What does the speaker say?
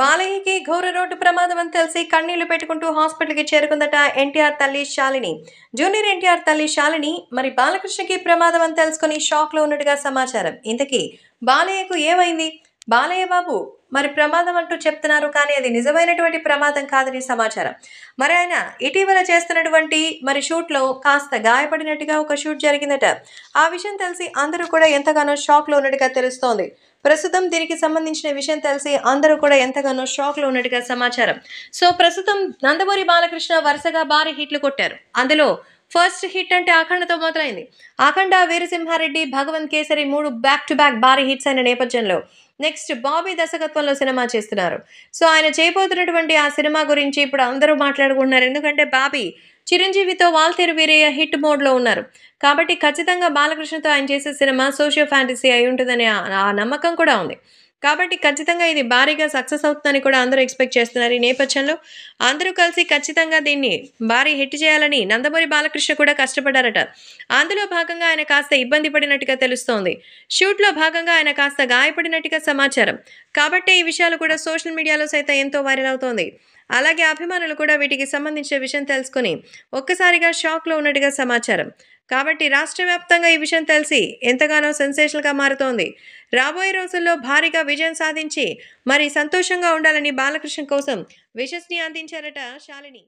బాలయ్యకి ఘోర రోడ్డు ప్రమాదం అని తెలిసి కన్నీళ్లు పెట్టుకుంటూ హాస్పిటల్కి చేరుకుందట ఎన్టీఆర్ తల్లి శాలిని జూనియర్ ఎన్టీఆర్ తల్లి శాలిని మరి బాలకృష్ణకి ప్రమాదం అని తెలుసుకుని షాక్లో ఉన్నట్టుగా సమాచారం ఇంతకీ బాలయ్యకు ఏమైంది బాలయ్య బాబు మరి ప్రమాదం అంటూ చెప్తున్నారు కానీ అది నిజమైనటువంటి ప్రమాదం కాదని సమాచారం మరి ఆయన ఇటీవల చేస్తున్నటువంటి మరి షూట్లో కాస్త గాయపడినట్టుగా ఒక షూట్ జరిగిందట ఆ విషయం తెలిసి అందరూ కూడా ఎంతగానో షాక్లో ఉన్నట్టుగా తెలుస్తోంది ప్రస్తుతం దీనికి సంబంధించిన విషయం తెలిసి అందరూ కూడా ఎంతగానో షాక్లో ఉన్నట్టుగా సమాచారం సో ప్రస్తుతం నందమూరి బాలకృష్ణ వరుసగా భారీ హిట్లు కొట్టారు అందులో ఫస్ట్ హిట్ అంటే ఆఖండతో మొదలైంది ఆఖండ వీరసింహారెడ్డి భగవంత్ కేసరి మూడు బ్యాక్ టు బ్యాక్ భారీ హిట్స్ అయిన నేపథ్యంలో నెక్స్ట్ బాబీ దర్శకత్వంలో సినిమా చేస్తున్నారు సో ఆయన చేయబోతున్నటువంటి ఆ సినిమా గురించి ఇప్పుడు అందరూ మాట్లాడుకుంటున్నారు ఎందుకంటే బాబీ చిరంజీవితో వాల్తేరు వీరయ్య హిట్ మోడ్లో ఉన్నారు కాబట్టి ఖచ్చితంగా బాలకృష్ణతో ఆయన చేసే సినిమా సోషియో ఫ్యాంటసీ అయి ఉంటుందనే ఆ నమ్మకం కూడా ఉంది కాబట్టి ఖచ్చితంగా ఇది భారీగా సక్సెస్ అవుతుందని కూడా అందరూ ఎక్స్పెక్ట్ చేస్తున్నారు ఈ నేపథ్యంలో అందరూ కలిసి ఖచ్చితంగా దీన్ని భారీ హిట్ చేయాలని నందమూరి బాలకృష్ణ కూడా కష్టపడారట అందులో భాగంగా ఆయన కాస్త ఇబ్బంది పడినట్టుగా తెలుస్తోంది షూట్లో భాగంగా ఆయన కాస్త గాయపడినట్టుగా సమాచారం కాబట్టి ఈ విషయాలు కూడా సోషల్ మీడియాలో సైతం ఎంతో వైరల్ అవుతోంది అలాగే అభిమానులు కూడా వీటికి సంబంధించిన విషయం తెలుసుకుని ఒక్కసారిగా షాక్లో ఉన్నట్టుగా సమాచారం కాబట్టి రాష్ట్ర వ్యాప్తంగా ఈ విషయం తెలిసి ఎంతగానో సెన్సేషనల్గా మారుతోంది రాబోయే రోజుల్లో భారీగా విజయం సాధించి మరి సంతోషంగా ఉండాలని బాలకృష్ణ కోసం విషస్ని అందించారట శాలిని